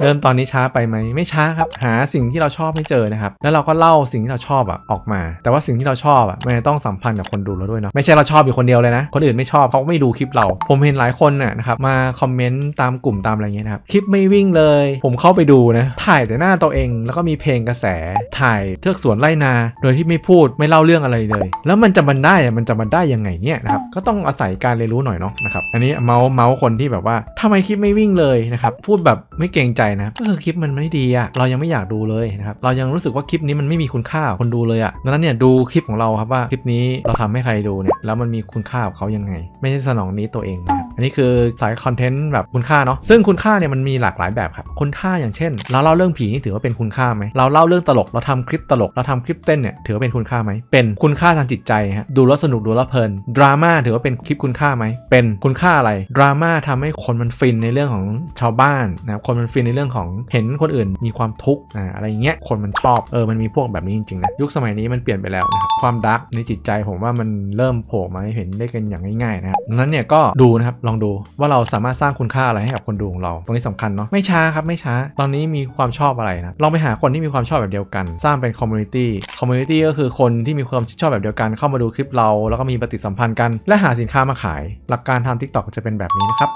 เริ่มตอนนี้ช้าไปไหมไม่ช้า ครับหาสิ่งที่เราชอบให้เจอนะครับแล้วเราก็เล่าสิ่งที่เราชอบอ่ะ ออกมา แต่ว่าสิ่งที่เราชอบอ่ะมันต้องสัมพันธ์กับคนดูเราด้วยเนาะไม่ใช่เราชอบอยู่คนเดียวเลยนะคนอื่นไม่ชอบเขาไม่ดูคลิปเราผมเห็นหลายคนน่ะนะครับมาคอมเมนต์ตามกลุ่มตามอะไรเงี้ยนะครับคลิปไม่วิ่งเลย ผมเข้าไปดูนะถ่ายแต่หน้าตัวเองแล้วก็มีเพลงกระแสถ่ายเทือกสวนไรนาโดยที่ไม่พูดไม่เล่าเรื่องอะไรเลย แล้วมันจะมันได้มันจะมันได้ยังไงเนี่ยนะครับก็ต้องอาศัยการเรียนรู้หน่อยเนาะนะครับอันนี้เมาส์เมาส์คนที่แบบว่าทำไมคลิปไม่วิ่งเลยนะครับพูดแบบไม่เกรงใจนะก็คือคลิปมันไม่ดีอะเรายังไม่อยากดูเลยนะครับ เรายังรู้สึกว่าคลิปนี้มันไม่มีคุณค่าคนดูเลยอะดังนั้นเนี่ยดูคลิปของเราครับว่าคลิปนี้เราทำให้ใครดูเนี่ยแล้วมันมีคุณค่าของเขายังไง ไม่ใช่สนองนี้ตัวเองนะอันนี้คือสายคอนเทนต์แบบคุณค่าเนาะ ซึ่งคุณค่าเนี่ยมันมีหลากหลายแบบครับคุณค่าอย่างเช่น เราเล่าเรื่องผีนี่ถือว่าเป็นคุณค่าไหมเราเล่าเรื่องตลกเราทำคลิปตลกเราทำคลิปเต้นเนี่ยถือว่าเป็นคุณค่าไหมเป็นคุณค่าทางจิตใจฮะดูแล้วสนุกดูแล้วเพลินดราม่าถือว่าเป็นคลิปคุณค่าไหมเป็นคุณค่าอะไรดราม่าทำให้คนมันฟินในเรื่องของชาวบ้านนะครับคนมันฟินในเรื่องของเห็นคนอื่น มีความทุกข์อะไรเงี้ยคนมันชอบเออมันมีพวกแบบนี้จริงๆนะยุคสมัยนี้มันเปลี่ยนไปแล้วนะครับความดักในจิตใจผมว่ามันเริ่มโผล่มาให้เห็นได้กันอย่างง่ายๆนะครับนั้นเนี่ย ก็ดูนะครับ ลองดูว่าเราสามารถสร้างคุณค่าอะไรให้กับคนดูของเรา ตรงนี้สำคัญเนาะ ไม่ช้าครับ ไม่ช้า ตอนนี้มีความชอบอะไรนะ ลองไป หาคนที่มีความชอบแบบเดียวกัน สร้างเป็นคอมมูนิตี้ คอมมูนิตี้ก็คือคนที่มีความชอบแบบเดียวกันเข้ามาดูคลิปเรา แล้วก็มีปฏิสัมพันธ์กัน และหาสินค้ามาขาย หลักการทำทิกตอกจะเป็นแบบนี้นะครับ